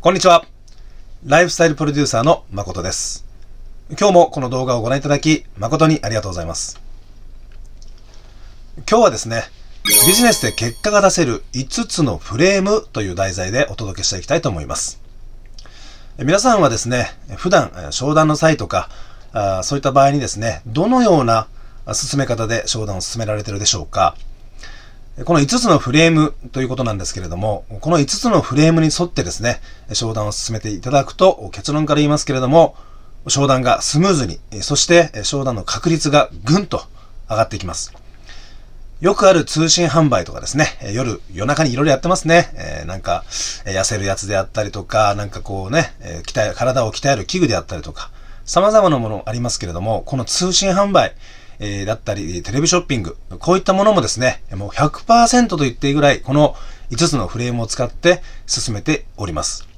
こんにちは。ライフスタイルプロデューサーの誠です。今日もこの動画をご覧いただき誠にありがとうございます。今日はですね、ビジネスで結果が出せる5つのフレームという題材でお届けしていきたいと思います。皆さんはですね、普段商談の際とか、あそういった場合にですね、どのような進め方で商談を進められてるでしょうか。この5つのフレームということなんですけれども、この5つのフレームに沿ってですね、商談を進めていただくと、結論から言いますけれども、商談がスムーズに、そして商談の確率がぐんと上がっていきます。よくある通信販売とかですね、夜、夜中にいろいろやってますね。えー、なんか、痩せるやつであったりとか、なんかこうね、え鍛え、体を鍛える器具であったりとか、様々なものありますけれども、この通信販売、えー、だったり、テレビショッピング、こういったものもですね、もう100%と言っていいぐらい、この5つのフレームを使って進めております。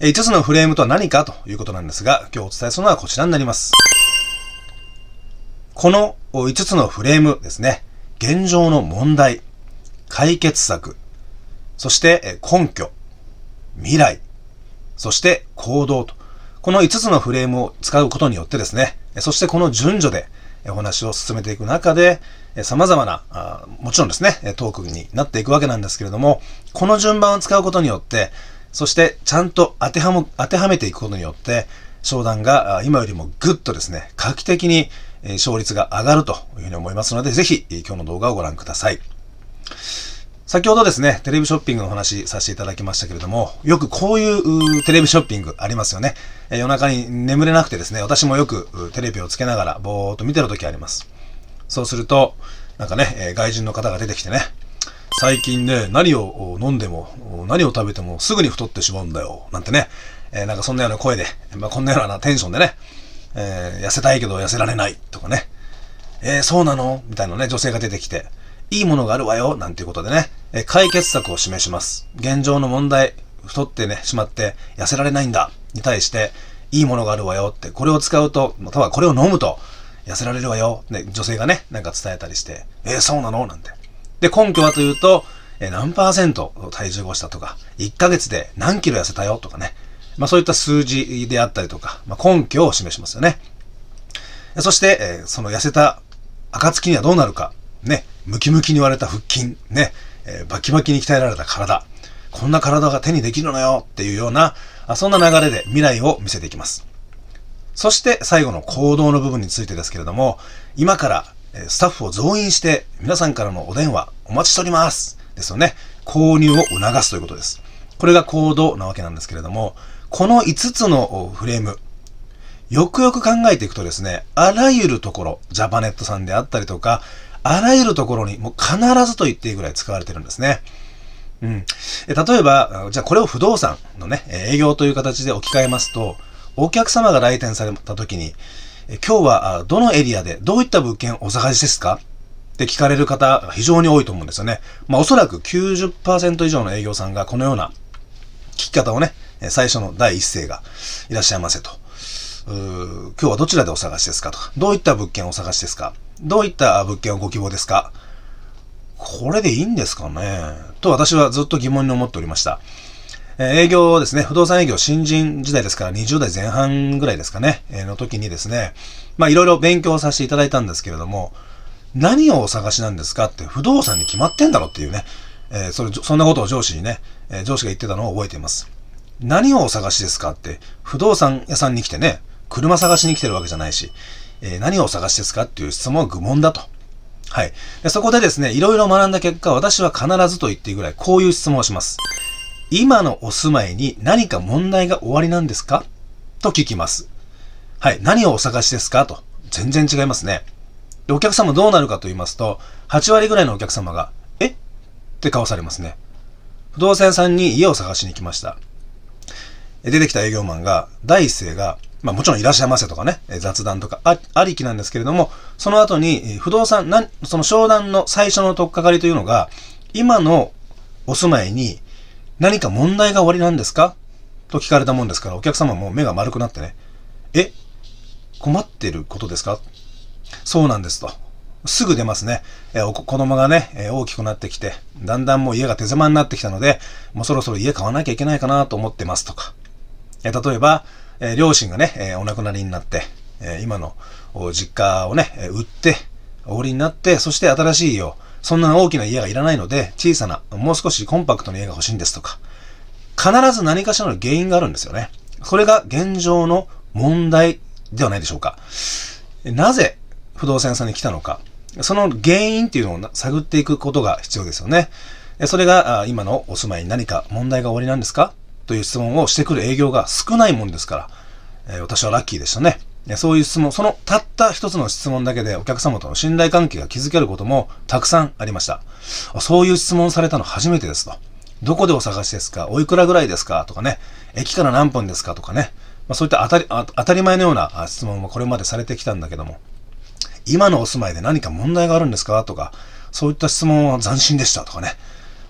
え5つのフレームとは何かということなんですが、今日お伝えするのはこちらになります。この5つのフレームですね。現状の問題、解決策、そして根拠、未来、そして行動と、この5つのフレームを使うことによってですね、そしてこの順序でお話を進めていく中で、様々な、もちろんですね、トークになっていくわけなんですけれども、この順番を使うことによって、そしてちゃんと当てはむ、当てはめていくことによって、商談が今よりもぐっとですね、画期的にえ勝率が上がるというふうに思いますので、ぜひ、今日の動画をご覧ください。先ほどですね、テレビショッピングの話させていただきましたけれども、よくこういうテレビショッピングありますよね。え夜中に眠れなくてですね、私もよくテレビをつけながらぼーっと見てる時あります。そうすると、なんかね、え外人の方が出てきてね、最近ね、何を飲んでも、何を食べてもすぐに太ってしまうんだよ、なんてね、えなんかそんなような声で、まあ、こんなようなテンションでね、えー、痩せたいけど痩せられないとかね、えー、そうなのみたいなね、女性が出てきて、いいものがあるわよなんていうことでね、えー、解決策を示します。現状の問題、太ってね、しまって痩せられないんだに対して、いいものがあるわよって、これを使うと、またはこれを飲むと、痩せられるわよ、ね、女性がね、なんか伝えたりして、えー、そうなのなんて。で、根拠はというと、えー、何パーセント体重をしたとか、1ヶ月で何キロ痩せたよとかね、まあ、そういった数字であったりとか、まあ、根拠を示しますよね。そして、その痩せた暁にはどうなるか。ね、ムキムキに割れた腹筋、ね、えバキバキに鍛えられた体。こんな体が手にできるのよっていうような、そんな流れで未来を見せていきます。そして最後の行動の部分についてですけれども、今からスタッフを増員して皆さんからのお電話お待ちしております。ですよね。購入を促すということです。これが行動なわけなんですけれども、この5つのフレーム、よくよく考えていくとですね、あらゆるところ、ジャパネットさんであったりとか、あらゆるところにもう必ずと言っていいぐらい使われてるんですね。うん。例えば、じゃあこれを不動産のね、営業という形で置き換えますと、お客様が来店された時に、今日はどのエリアでどういった物件お探しですかって聞かれる方非常に多いと思うんですよね。まあおそらく90%以上の営業さんがこのような聞き方をね、最初の第一声が、いらっしゃいませと。今日はどちらでお探しですかとか、どういった物件をお探しですかどういった物件をご希望ですかこれでいいんですかねと私はずっと疑問に思っておりました。え営業ですね、不動産営業新人時代ですから20代前半ぐらいですかね、えの時にですね、まあいろいろ勉強させていただいたんですけれども、何をお探しなんですかって不動産に決まってんだろっていうね、えー、それ、そんなことを上司にね、え上司が言ってたのを覚えています。何をお探しですかって、不動産屋さんに来てね、車探しに来てるわけじゃないし、えー、何をお探しですかっていう質問は愚問だと。はいで。そこでですね、いろいろ学んだ結果、私は必ずと言っていいぐらい、こういう質問をします。今のお住まいに何か問題が終わりなんですかと聞きます。はい。何をお探しですかと。全然違いますね。お客様どうなるかと言いますと、8割ぐらいのお客様が、えって顔されますね。不動産屋さんに家を探しに来ました。出てきた営業マンが、第一声が、まあもちろんいらっしゃいませとかね、雑談とかあありきなんですけれども、その後に不動産、なんその商談の最初の取っかかりというのが、今のお住まいに何か問題が終わりなんですかと聞かれたもんですから、お客様も目が丸くなってね、え困ってることですかそうなんですと。すぐ出ますね。えー、子供がね、えー、大きくなってきて、だんだんもう家が手狭になってきたので、もうそろそろ家買わなきゃいけないかなと思ってますとか。え例えば、え両親がね、えお亡くなりになって、え今の実家をね、売って、お売りになって、そして新しい家を、そんな大きな家がいらないので、小さな、もう少しコンパクトな家が欲しいんですとか、必ず何かしらの原因があるんですよね。それが現状の問題ではないでしょうか。なぜ不動産屋さんに来たのか、その原因っていうのを探っていくことが必要ですよね。それが今のお住まいに何か問題がおありなんですかという質問をしてくる営業が少ないもんですから、えー、私はラッキーでしたね。そういう質問、そのたった一つの質問だけでお客様との信頼関係が築けることもたくさんありました。そういう質問されたの初めてですと。どこでお探しですかおいくらぐらいですかとかね。駅から何分ですかとかね。まあ、そういった当たり当たり前のような質問もこれまでされてきたんだけども、今のお住まいで何か問題があるんですかとか、そういった質問は斬新でしたとかね。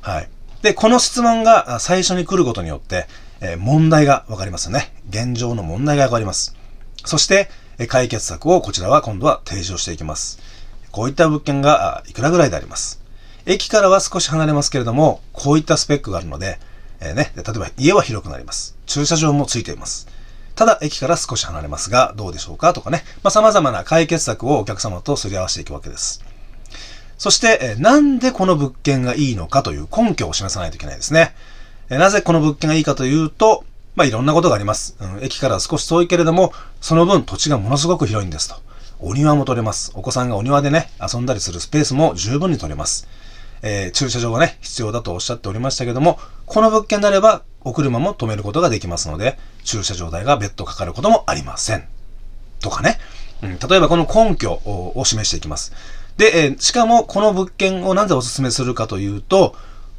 はい。で、この質問が最初に来ることによって、え問題がわかりますよね。現状の問題がわかります。そして、解決策をこちらは今度は提示をしていきます。こういった物件がいくらぐらいであります。駅からは少し離れますけれども、こういったスペックがあるので、えー、ね、例えば家は広くなります。駐車場もついています。ただ、駅から少し離れますが、どうでしょうかとかね、まあ、様々な解決策をお客様とすり合わせていくわけです。そして、なんでこの物件がいいのかという根拠を示さないといけないですね。なぜこの物件がいいかというと、まあ、いろんなことがあります、うん。駅から少し遠いけれども、その分土地がものすごく広いんですと。お庭も取れます。お子さんがお庭でね、遊んだりするスペースも十分に取れます。えー、駐車場がね、必要だとおっしゃっておりましたけども、この物件であれば、お車も止めることができますので、駐車場代が別途かかることもありません。とかね。うん、例えばこの根拠を示していきます。で、えしかもこの物件をなぜお勧めするかというと、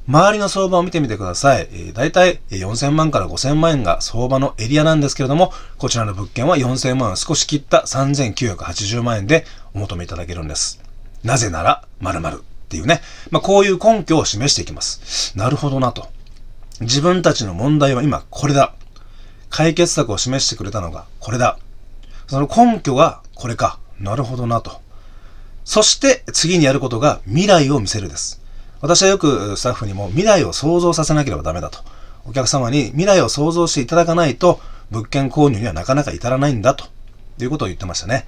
周りの相場を見てみてください。えー、大体4000万から5000万円が相場のエリアなんですけれども、こちらの物件は4000万を少し切った3980万円でお求めいただけるんです。なぜなら、〇〇っていうね。まあ、こういう根拠を示していきます。なるほどなと。自分たちの問題は今これだ。解決策を示してくれたのがこれだ。その根拠がこれか。なるほどなと。そして次にやることが未来を見せるです。私はよくスタッフにも未来を想像させなければダメだと。お客様に未来を想像していただかないと物件購入にはなかなか至らないんだということを言ってましたね。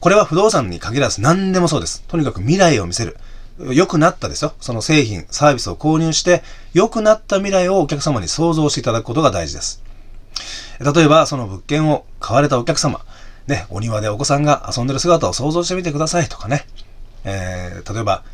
これは不動産に限らず何でもそうです。とにかく未来を見せる。良くなったですよ。その製品、サービスを購入して、良くなった未来をお客様に想像していただくことが大事です。例えば、その物件を買われたお客様、ね、お庭でお子さんが遊んでる姿を想像してみてくださいとかね、えー、例えば、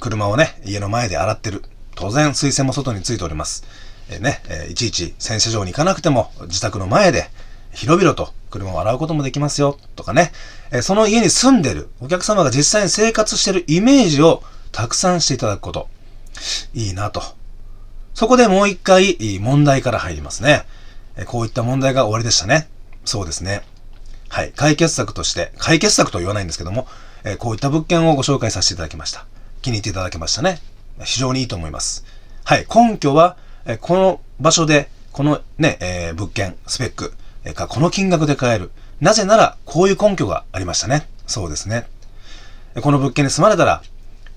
車をね、家の前で洗ってる。当然、水洗も外についております。えー、ね、えいちいち洗車場に行かなくても、自宅の前で、広々と車を洗うこともできますよ、とかね、えその家に住んでる、お客様が実際に生活してるイメージをたくさんしていただくこと。いいなと。そこでもう一回、問題から入りますね。こういった問題が終わりでしたね。そうですね。はい、解決策として、解決策とは言わないんですけども、えー、こういった物件をご紹介させていただきました。気に入っていただけましたね。非常にいいと思います。はい、根拠は、えこの場所で、このね、えー、物件、スペック、えか、この金額で買える。なぜなら、こういう根拠がありましたね。そうですね。この物件に住まれたら、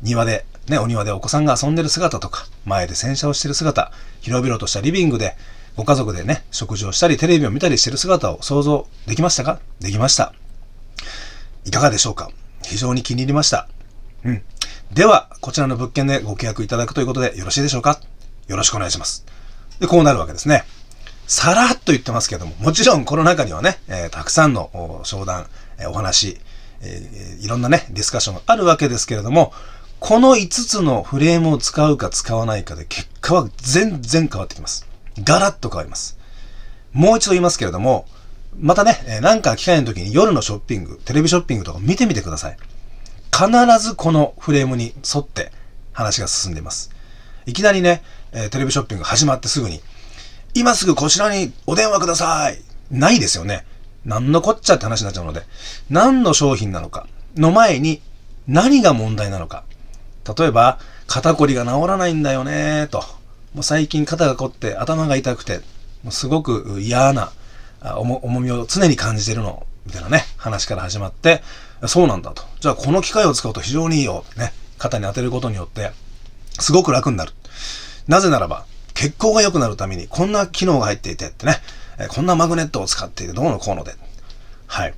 庭で、ね、お庭でお子さんが遊んでる姿とか、前で洗車をしてる姿、広々としたリビングで、ご家族でね、食事をしたり、テレビを見たりしてる姿を想像できましたかできました。いかがでしょうか非常に気に入りました。うん。では、こちらの物件でご契約いただくということでよろしいでしょうかよろしくお願いします。で、こうなるわけですね。さらっと言ってますけども、もちろんこの中にはね、えー、たくさんの商談、えー、お話、えー、いろんなね、ディスカッションがあるわけですけれども、この5つのフレームを使うか使わないかで結果は全然変わってきます。ガラッと変わります。もう一度言いますけれども、またね、なんか機会の時に夜のショッピング、テレビショッピングとか見てみてください。必ずこのフレームに沿って話が進んでいます。いきなりね、テレビショッピング始まってすぐに、今すぐこちらにお電話くださいないですよね。なんのこっちゃって話になっちゃうので、何の商品なのかの前に何が問題なのか。例えば、肩こりが治らないんだよねと。もう最近肩が凝って頭が痛くて、もうすごく嫌な重みを常に感じてるの、みたいなね、話から始まって、そうなんだと。じゃあこの機械を使うと非常にいいよ、ね、肩に当てることによって、すごく楽になる。なぜならば、血行が良くなるためにこんな機能が入っていてってね、こんなマグネットを使っていてどうのこうので。はい。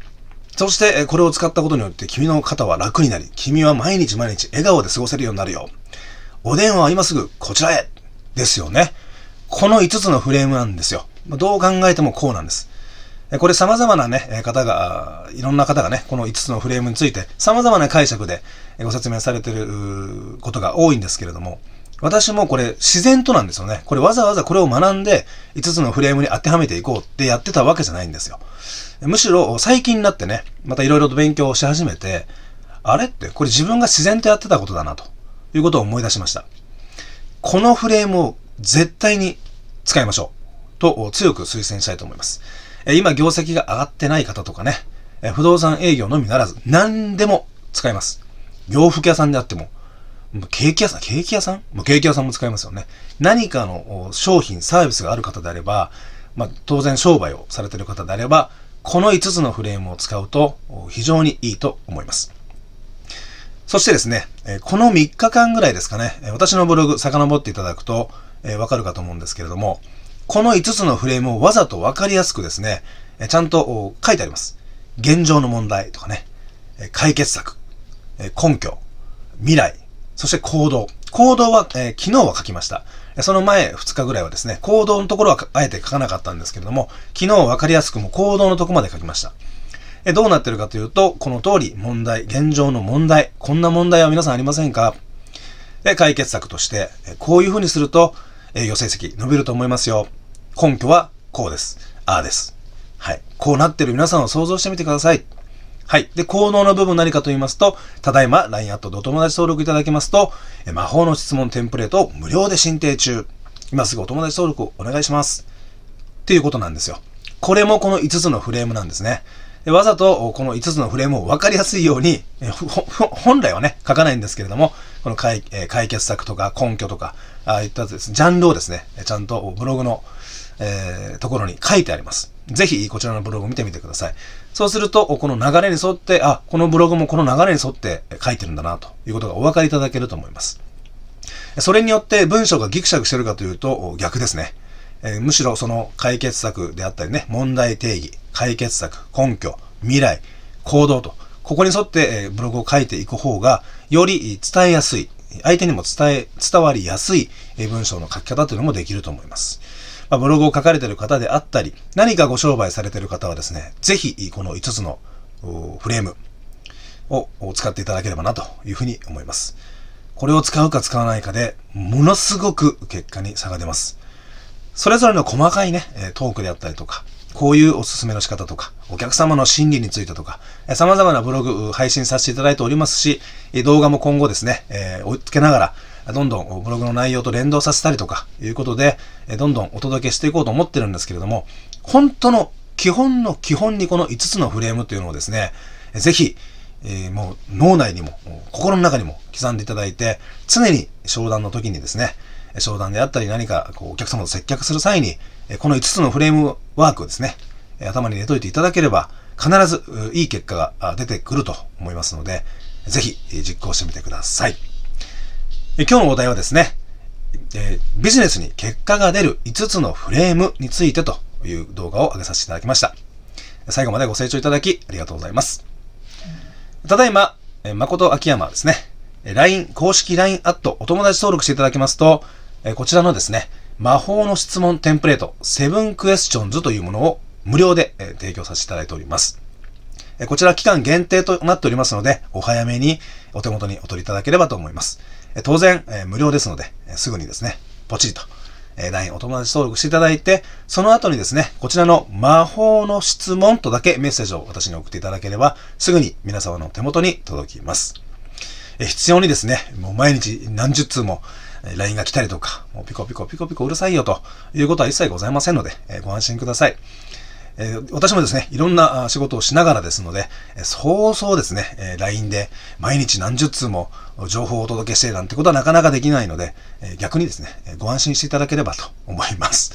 そして、これを使ったことによって君の肩は楽になり、君は毎日毎日笑顔で過ごせるようになるよ。お電話は今すぐこちらへですよね。この5つのフレームなんですよ。どう考えてもこうなんです。これ様々なね、方が、いろんな方がね、この5つのフレームについて様々な解釈でご説明されてることが多いんですけれども、私もこれ自然となんですよね。これわざわざこれを学んで5つのフレームに当てはめていこうってやってたわけじゃないんですよ。むしろ最近になってね、またいろいろと勉強をし始めて、あれってこれ自分が自然とやってたことだなということを思い出しました。このフレームを絶対に使いましょうと強く推薦したいと思います。今業績が上がってない方とかね、不動産営業のみならず何でも使います。洋服屋さんであっても、ケーキ屋さん、ケーキ屋さんケーキ屋さんも使いますよね。何かの商品、サービスがある方であれば、まあ、当然商売をされている方であれば、この5つのフレームを使うと非常にいいと思います。そしてですね、この3日間ぐらいですかね、私のブログ遡っていただくと、えー、わかるかと思うんですけれども、この5つのフレームをわざとわかりやすくですね、ちゃんと書いてあります。現状の問題とかね、解決策、根拠、未来、そして行動。行動は、えー、昨日は書きました。その前2日ぐらいはですね、行動のところはあえて書かなかったんですけれども、昨日分かりやすくも行動のとこまで書きました。えどうなってるかというと、この通り問題、現状の問題、こんな問題は皆さんありませんか解決策として、こういうふうにすると、え予成績伸びると思いますよ。根拠はこうです。ああです。はい。こうなってる皆さんを想像してみてください。はい。で、効能の部分何かと言いますと、ただいま LINE アットでお友達登録いただきますと、魔法の質問テンプレートを無料で申請中。今すぐお友達登録をお願いします。っていうことなんですよ。これもこの5つのフレームなんですね。わざとこの5つのフレームを分かりやすいように、本来はね、書かないんですけれども、この解解決策とか根拠とか、ああいったです、ね、ジャンルをですね、ちゃんとブログの、えー、ところに書いてあります。ぜひこちらのブログを見てみてください。そうすると、この流れに沿って、あ、このブログもこの流れに沿って書いてるんだなということがお分かりいただけると思います。それによって文章がギクシャクしてるかというと逆ですね。えー、むしろその解決策であったりね、問題定義、解決策、根拠、未来、行動と、ここに沿って、えブログを書いていく方が、より伝えやすい、相手にも伝え、伝わりやすい文章の書き方というのもできると思います。まあ、ブログを書かれている方であったり、何かご商売されている方はですね、ぜひこの5つのフレームを使っていただければなというふうに思います。これを使うか使わないかで、ものすごく結果に差が出ます。それぞれの細かいね、トークであったりとか、こういうおすすめの仕方とか、お客様の心理についてとか、様々なブログ配信させていただいておりますし、動画も今後ですね、えー、追いつけながら、どんどんブログの内容と連動させたりとか、いうことで、どんどんお届けしていこうと思ってるんですけれども、本当の基本の基本にこの5つのフレームというのをですね、ぜひ、えー、もう脳内にも、心の中にも刻んでいただいて、常に商談の時にですね、商談であったり何かこうお客様と接客する際に、この5つのフレームワークをですね、頭に入れといていただければ、必ずいい結果が出てくると思いますので、ぜひ実行してみてください。今日のお題はですね、ビジネスに結果が出る5つのフレームについてという動画を上げさせていただきました。最後までご清聴いただきありがとうございます。ただいま、誠秋山ですね、LINE、公式 LINE アットお友達登録していただきますと、えこちらのですね、魔法の質問テンプレート、セブンクエスチョンズというものを無料で、え提供させていただいております。えこちら期間限定となっておりますので、お早めにお手元にお取りいただければと思います。え当然、え無料ですので、えすぐにですね、ポチリと、え LINE お友達登録していただいて、その後にですね、こちらの魔法の質問とだけメッセージを私に送っていただければ、すぐに皆様の手元に届きます。必要にですね、もう毎日何十通も LINE が来たりとか、もうピコピコピコピコうるさいよということは一切ございませんので、えご安心ください。え私もですね、いろんな仕事をしながらですので、そうそうですね、え LINE で毎日何十通も情報をお届けしてなんてことはなかなかできないので、え逆にですね、ご安心していただければと思います。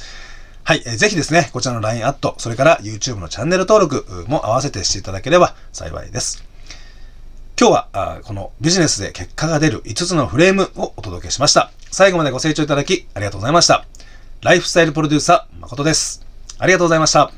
はい、えー、ぜひですね、こちらの LINE アット、それから YouTube のチャンネル登録も合わせてしていただければ幸いです。今日はあこのビジネスで結果が出る5つのフレームをお届けしました。最後までご清聴いただきありがとうございました。ライフスタイルプロデューサー、誠です。ありがとうございました。